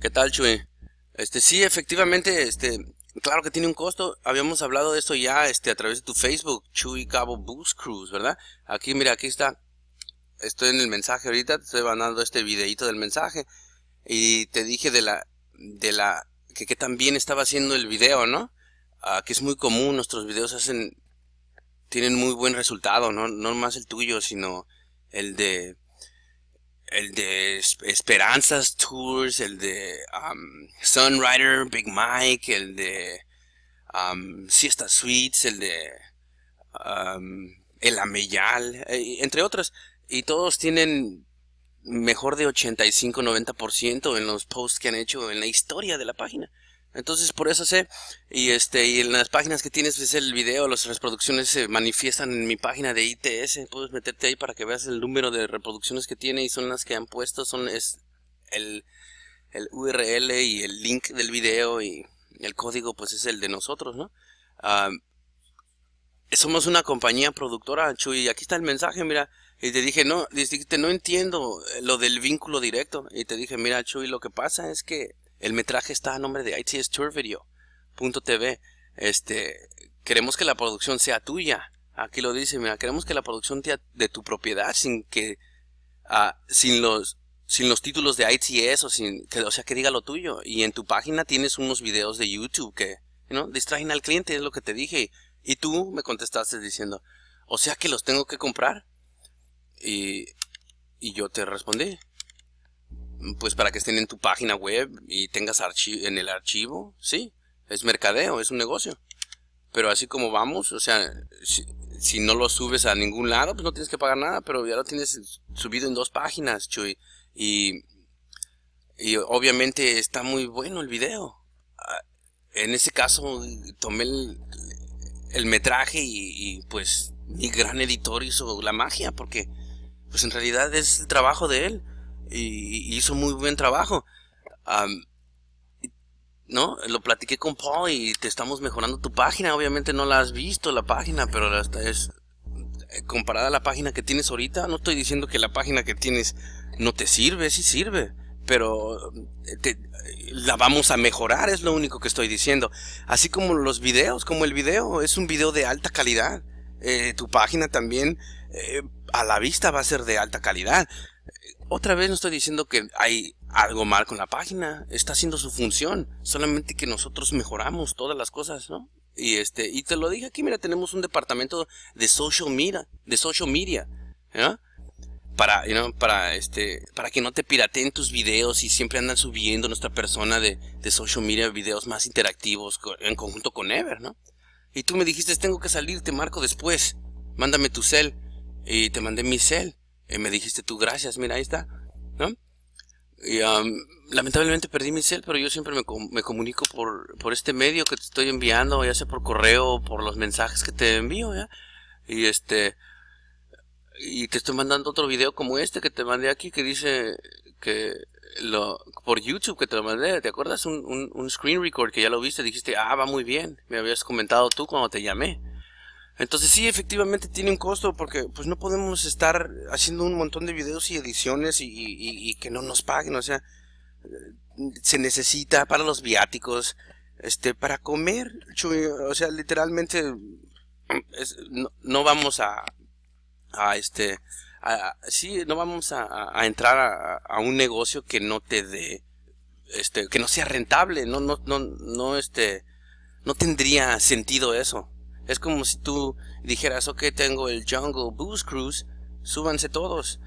¿Qué tal, Chuy? Este, sí, efectivamente, este, claro que tiene un costo. Habíamos hablado de esto ya, este, a través de tu Facebook, Chuy Cabo Boost Cruise, ¿verdad? Aquí, mira, aquí está. Estoy en el mensaje ahorita, te estoy mandando este videito del mensaje. Y te dije de la, de la, que, que tan bien estaba haciendo el video, ¿no? Ah, que es muy común, nuestros videos hacen, tienen muy buen resultado, ¿no? No más el tuyo, sino el de el de Esperanzas Tours, el de um, Sunrider, Big Mike, el de um, Siesta Suites, el de um, El Ameyal, eh, entre otros. Y todos tienen mejor de 85-90% en los posts que han hecho en la historia de la página. Entonces por eso sé. Y este, y en las páginas que tienes pues, es el video, las reproducciones se manifiestan en mi página de ITS. Puedes meterte ahí para que veas el número de reproducciones que tiene y son las que han puesto. Son es el, URL y el link del video y el código pues es el de nosotros, ¿no? Ah, somos una compañía productora, Chuy, aquí está el mensaje, mira. Y te dije, no, dije, no entiendo lo del vínculo directo. Y te dije, mira, Chuy, lo que pasa es que el metraje está a nombre de ITS Este, queremos que la producción sea tuya. Aquí lo dice, mira, queremos que la producción sea de tu propiedad sin que ah, sin los sin los títulos de ITS o sin que o sea que diga lo tuyo y en tu página tienes unos videos de YouTube que no distraen al cliente es lo que te dije y tú me contestaste diciendo o sea que los tengo que comprar y yo te respondí pues para que estén en tu página web y tengas en el archivo, sí, es mercadeo, es un negocio. Pero así como vamos, o sea, si, no lo subes a ningún lado, pues no tienes que pagar nada, pero ya lo tienes subido en dos páginas, Chuy. Y, y obviamente está muy bueno el video. Ah, en ese caso, tomé el, metraje y, y pues mi gran editor hizo la magia, porque pues en realidad es el trabajo de él y, hizo muy buen trabajo. ¿no? Lo platiqué con Paul y te estamos mejorando tu página. Obviamente no la has visto la página, pero hasta es eh, comparada a la página que tienes ahorita. No estoy diciendo que la página que tienes no te sirve, sí sirve, pero eh, la vamos a mejorar, es lo único que estoy diciendo. Así como los videos, como el video, es un video de alta calidad. Eh, tu página también a la vista va a ser de alta calidad otra vez no estoy diciendo que hay algo mal con la página, está haciendo su función, solamente que nosotros mejoramos todas las cosas, ¿no? Y este, y te lo dije aquí, mira, tenemos un departamento de social media, de social media, ¿no? Para, para este, para que no te pirateen tus videos y siempre andan subiendo nuestra persona de, de social media videos más interactivos en conjunto con Ever, ¿no? Y tú me dijiste, tengo que salir, te marco después, mándame tu cel, y te mandé mi cel me dijiste tú gracias, mira, ahí está, ¿no? Y, lamentablemente perdí mi cel, pero yo siempre me, comunico por, este medio que te estoy enviando, ya sea por correo o por los mensajes que te envío, Y este, y te estoy mandando otro video como este que te mandé aquí que dice que lo, por YouTube que te lo mandé, ¿te acuerdas? Un, un, un, screen record que ya lo viste, dijiste, ah, va muy bien, me habías comentado tú cuando te llamé. Entonces sí, efectivamente tiene un costo porque pues no podemos estar haciendo un montón de videos y ediciones y, que no nos paguen, o sea, se necesita para los viáticos, este, para comer, o sea, literalmente no, vamos a, a este, a, sí, no vamos a, entrar a, un negocio que no te dé, este, que no sea rentable, no, no, no, no, este, no tendría sentido eso. Es como si tú dijeras, ok, tengo el Jungle Boost Cruise, súbanse todos.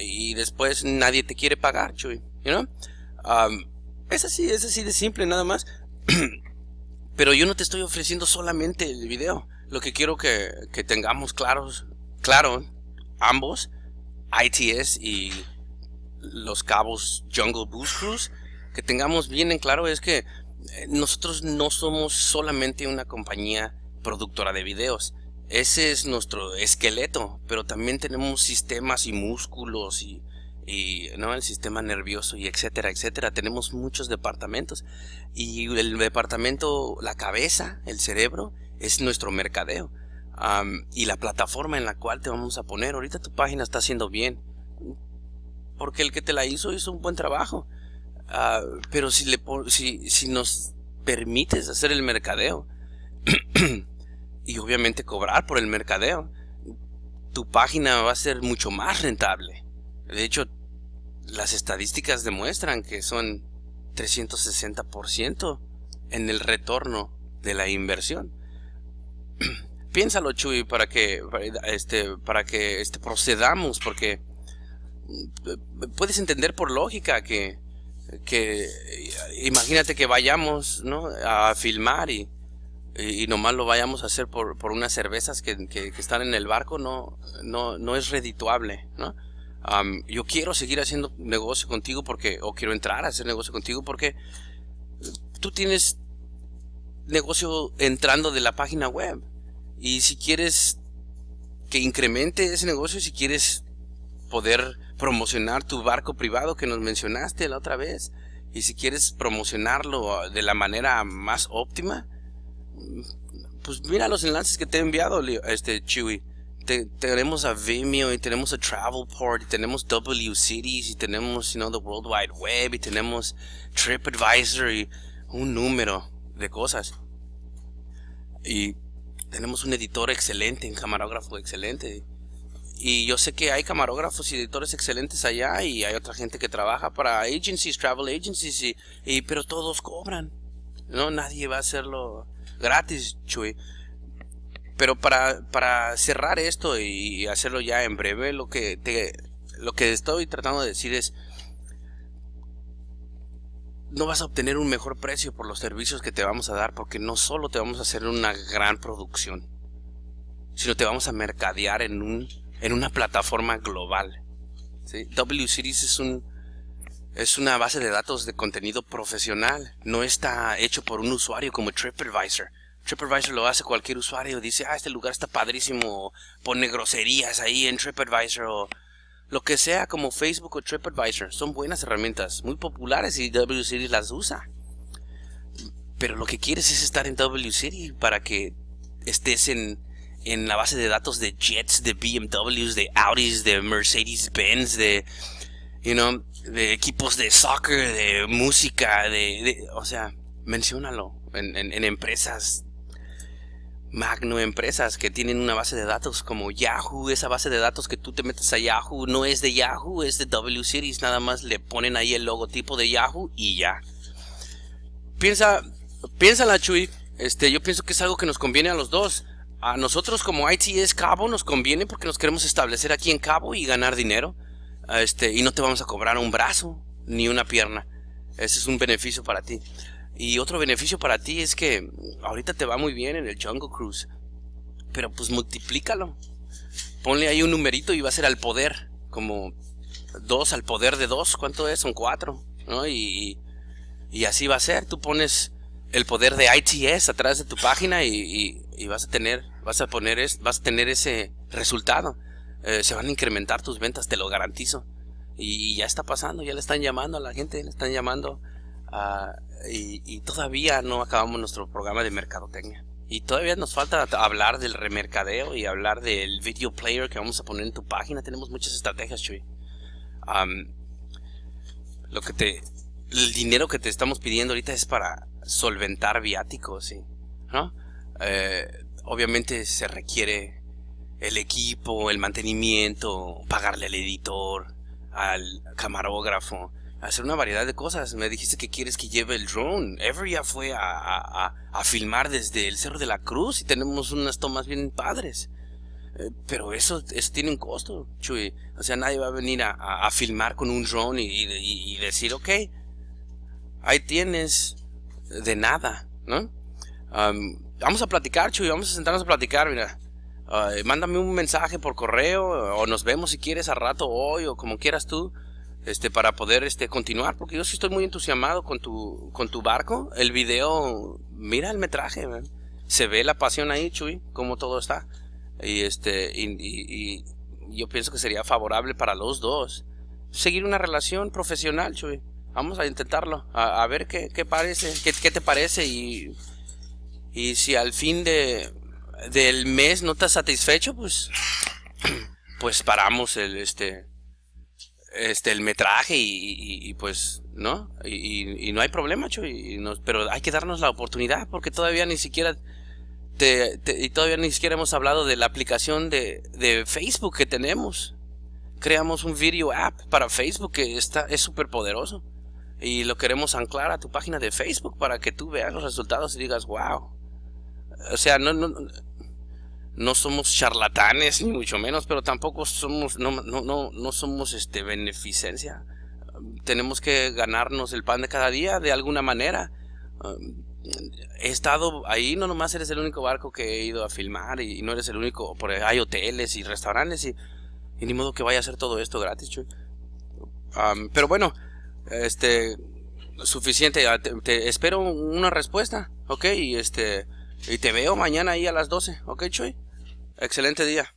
Y después nadie te quiere pagar, Chuy. Um, es así, es así de simple, nada más. Pero yo no te estoy ofreciendo solamente el video. Lo que quiero que, tengamos claros, claro, ambos, ITS y los cabos Jungle Boost Cruise, que tengamos bien en claro es que eh, nosotros no somos solamente una compañía productora de videos. Ese es nuestro esqueleto, pero también tenemos sistemas y músculos y, ¿no? el sistema nervioso y etcétera, etcétera. Tenemos muchos departamentos y el departamento, la cabeza, el cerebro, es nuestro mercadeo. y la plataforma en la cual te vamos a poner. Ahorita tu página está haciendo bien. Porque el que te la hizo hizo un buen trabajo. Ah, pero si, le, si nos permites hacer el mercadeo, y obviamente cobrar por el mercadeo, tu página va a ser mucho más rentable. De hecho, las estadísticas demuestran que son 360% en el retorno de la inversión. Piénsalo, Chuy, para que, este, para que este, procedamos, porque mm, puedes entender por lógica que, imagínate que vayamos a filmar y y, nomás lo vayamos a hacer por, por unas cervezas que, que, están en el barco, no, no, no es redituable, ¿no? yo quiero seguir haciendo negocio contigo porque, o quiero entrar a hacer negocio contigo porque tú tienes negocio entrando de la página web. Y si quieres que incremente ese negocio, si quieres poder promocionar tu barco privado que nos mencionaste la otra vez, y si quieres promocionarlo de la manera más óptima, pues mira los enlaces que te he enviado, este Chewy. tenemos a Vimeo y tenemos a Travelport y tenemos W Cities y tenemos, you the World Wide Web y tenemos TripAdvisor y un número de cosas. Y tenemos un editor excelente, un camarógrafo excelente. Y yo sé que hay camarógrafos y editores excelentes allá y hay otra gente que trabaja para agencies, travel agencies, y pero todos cobran. No, nadie va a hacerlo gratis, Chuy. Pero para, cerrar esto y hacerlo ya en breve, lo que, te, lo que estoy tratando de decir es, no vas a obtener un mejor precio por los servicios que te vamos a dar, porque no solo te vamos a hacer una gran producción, sino te vamos a mercadear en, un, en una plataforma global. ¿sí? W es un, es una base de datos de contenido profesional. No está hecho por un usuario como TripAdvisor. TripAdvisor lo hace cualquier usuario. Dice, ah, este lugar está padrísimo. Pone groserías ahí en TripAdvisor o lo que sea como Facebook o TripAdvisor. Son buenas herramientas, muy populares y WCity las usa. Pero lo que quieres es estar en WCity para que estés en, en la base de datos de Jets, de BMWs, de Audis, de Mercedes-Benz, de... You know, de equipos de soccer, de música, de, o sea, menciónalo en, en, empresas, magno empresas que tienen una base de datos como Yahoo, esa base de datos que tú te metes a Yahoo no es de Yahoo, es de W Series, nada más le ponen ahí el logotipo de Yahoo y ya. Piensa, piénsala Chuy, este, yo pienso que es algo que nos conviene a los dos. A nosotros como ITS e Cabo nos conviene porque nos queremos establecer aquí en Cabo y ganar dinero este, y no te vamos a cobrar un brazo ni una pierna. Ese es un beneficio para ti. Y otro beneficio para ti es que ahorita te va muy bien en el Jungle Cruise, pero pues multiplícalo. Ponle ahí un numerito y va a ser al poder, como 2 al poder de 2, ¿cuánto es? Son 4, ¿no? Y, así va a ser. Tú pones el poder de ITS atrás de tu página y, y, y vas a tener, vas a poner, es, vas a tener ese resultado. Eh, se van a incrementar tus ventas, te lo garantizo. Y, ya está pasando, ya le están llamando a la gente, le están llamando. y, todavía no acabamos nuestro programa de mercadotecnia. Y todavía nos falta hablar del remercadeo y hablar del video player que vamos a poner en tu página. Tenemos muchas estrategias, Chuy. lo que te, el dinero que te estamos pidiendo ahorita es para solventar viáticos, ¿sí? Eh, obviamente se requiere el equipo, el mantenimiento, pagarle al editor, al camarógrafo, hacer una variedad de cosas. Me dijiste que quieres que lleve el drone. Every ya fue a, a, filmar desde el Cerro de la Cruz y tenemos unas tomas bien padres. Eh, pero eso, eso tiene un costo, Chuy. O sea, nadie va a venir a, filmar con un drone y, decir, ok, ahí tienes de nada, ¿no? vamos a platicar, Chuy, vamos a sentarnos a platicar, mira mándame un mensaje por correo o nos vemos si quieres a rato hoy o como quieras tú este para poder este continuar porque yo sí estoy muy entusiasmado con tu con tu barco el video mira el metraje se ve la pasión ahí Chuy cómo todo está y este y, yo pienso que sería favorable para los dos seguir una relación profesional Chuy vamos a intentarlo a, ver qué, qué parece qué, qué te parece y y si al fin de del mes no estás satisfecho, pues, pues paramos el, este, este, el metraje y, pues, ¿no? Y, no hay problema, y nos, pero hay que darnos la oportunidad porque todavía ni siquiera... Te, y todavía ni siquiera hemos hablado de la aplicación de, de Facebook que tenemos. Creamos un video app para Facebook que está, es súper poderoso. Y lo queremos anclar a tu página de Facebook para que tú veas los resultados y digas, wow. O sea, no, no, no somos charlatanes, ni mucho menos, pero tampoco somos, no, no, no, somos este, beneficencia. Tenemos que ganarnos el pan de cada día de alguna manera. Um, he estado ahí, no nomás eres el único barco que he ido a filmar y, no eres el único, porque hay hoteles y restaurantes y, ni modo que vaya a ser todo esto gratis, Chuy. Um, pero bueno, este, suficiente, te, espero una respuesta, ok, y este, y te veo mañana ahí a las 12, ok, Chuy. Excelente día.